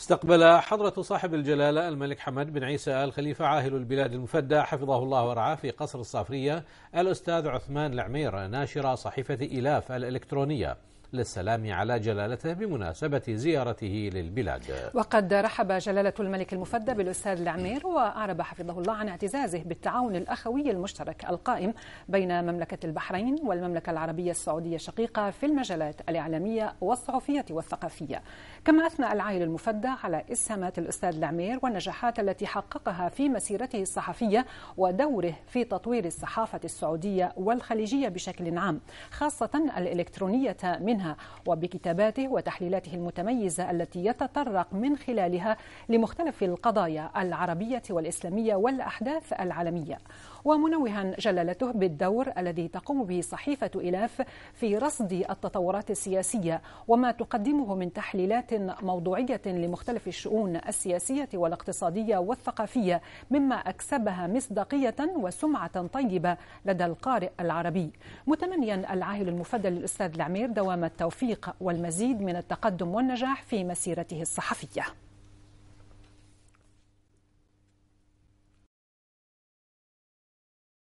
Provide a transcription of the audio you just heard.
استقبل حضرة صاحب الجلالة الملك حمد بن عيسى آل خليفة عاهل البلاد المفدى حفظه الله ورعاه في قصر الصافرية الأستاذ عثمان العمير ناشر صحيفة إلاف الإلكترونية للسلام على جلالته بمناسبة زيارته للبلاد وقد رحب جلالة الملك المفدى بالأستاذ العمير وأعرب حفظه الله عن اعتزازه بالتعاون الأخوي المشترك القائم بين مملكة البحرين والمملكة العربية السعودية الشقيقة في المجالات الإعلامية والصحفية والثقافية كما أثنى العائل المفدى على إسهامات الأستاذ العمير والنجاحات التي حققها في مسيرته الصحفية ودوره في تطوير الصحافة السعودية والخليجية بشكل عام خاصة الإلكترونية منها منها وبكتاباته وتحليلاته المتميزة التي يتطرق من خلالها لمختلف القضايا العربية والإسلامية والأحداث العالمية ومنوها جلالته بالدور الذي تقوم به صحيفة إلاف في رصد التطورات السياسية وما تقدمه من تحليلات موضوعية لمختلف الشؤون السياسية والاقتصادية والثقافية مما أكسبها مصداقية وسمعة طيبة لدى القارئ العربي متمنيا العاهل المفضل للأستاذ العمير دوام التوفيق والمزيد من التقدم والنجاح في مسيرته الصحفيه